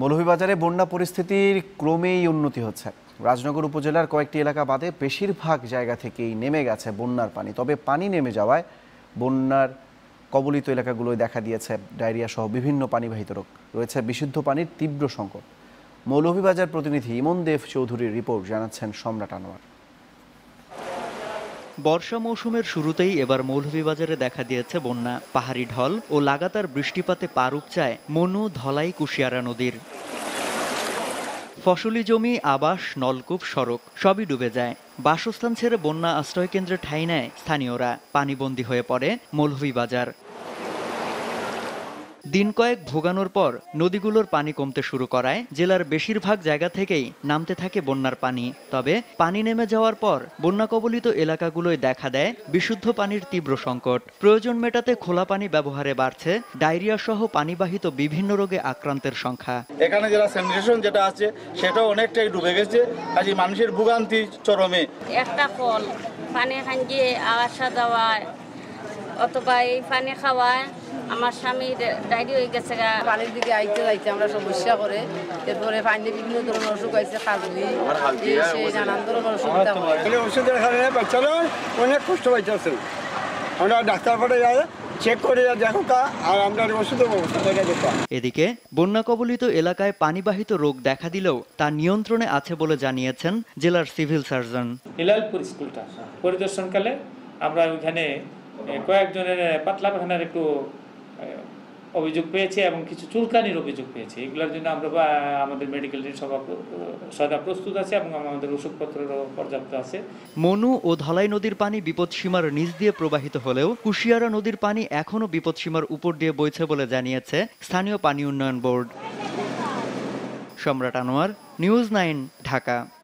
মৌলভীবাজারে বন্যা পরিস্থিতির ক্রমেই উন্নতি হচ্ছে রাজনগর উপজেলার কয়েকটি এলাকা বাদে বেশিরভাগ জায়গা থেকেই নেমে গেছে বন্যার পানি তবে পানি নেমে যাওয়ায় বন্যার কবলিত এলাকাগুলোয় দেখা দিয়েছে ডায়রিয়া সহ বিভিন্ন পানিবাহিত রোগ রয়েছে বিশুদ্ধ পানির তীব্র সংকট মৌলভীবাজার প্রতিনিধি ইমন দেব চৌধুরীর রিপোর্ট জানাচ্ছেন সম্রাট আনোয়ার বর্ষা মৌসুমের শুরুতেই এবার মৌলভীবাজারে দেখা দিয়েছে বন্যা পাহাড়ি ঢল ও লাগাতার বৃষ্টিপাতে পারুক চায় মনু ধলাই কুশিয়ারা নদীর ফসলি জমি আবাস নলকূপ সড়ক সবই ডুবে যায় বাসস্থান ছেড়ে বন্যা আশ্রয় কেন্দ্রে ঠাঁই নেয় স্থানীয়রা পানিবন্দী হয়ে পড়ে মৌলভীবাজার দিন কয়েক ভোগানোর পর নদীগুলোর পানি কমতে শুরু করায় জেলার বেশিরভাগ জায়গা থেকেই নামতে থাকে বন্যার পানি তবে পানি নেমে যাওয়ার পর বন্যা কবলিত এলাকাগুলোয় দেখা দেয় বিশুদ্ধ পানির তীব্র সংকট প্রয়োজন মেটাতে খোলা পানি ব্যবহারে বাড়ছে ডায়রিয়া সহ পানিবাহিত বিভিন্ন রোগে আক্রান্তের সংখ্যা এখানে যারা স্যানিটেশন যেটা আছে সেটা অনেকটাই ডুবে গেছে কাজে মানুষের ভোগান্তি চরমে একটা ফল পানি খান গিয়ে আসা যাওয়া অথবা এই পানি খাওয়া আমার স্বামী ডায়েরি হয়ে গেছে পানির দিকে আইতে যাইতে আমরা সমস্যা করে এরপরে পানি বিভিন্ন ধরনের অসুখ হয়েছে খালি নানান ধরনের অসুবিধা ওষুধের বাচ্চারা অনেক কষ্ট পাইতেছে আমরা ডাক্তার যাই চেক করে দেখো এদিকে বন্যা কবলিত এলাকায় পানিবাহিত রোগ দেখা দিলেও তা নিয়ন্ত্রণে আছে বলে জানিয়েছেন জেলার সিভিল সার্জন হিলালপুর স্কুলটা পরিদর্শনকালে আমরা ওইখানে কয়েকজনের পাতলা পাখানার একটু অভিযোগ পেয়েছে এবং কিছু চুলকানির অভিযোগ পেয়েছে এগুলোর জন্য আমরা আমাদের মেডিকেল টিম সভা সদা প্রস্তুত আছে এবং আমাদের ওষুধপত্রেরও পর্যাপ্ত আছে মনু ও ধলাই নদীর পানি বিপদসীমার নিচ দিয়ে প্রবাহিত হলেও কুশিয়ারা নদীর পানি এখনও বিপদসীমার উপর দিয়ে বইছে বলে জানিয়েছে স্থানীয় পানি উন্নয়ন বোর্ড সম্রাট আনোয়ার নিউজ নাইন ঢাকা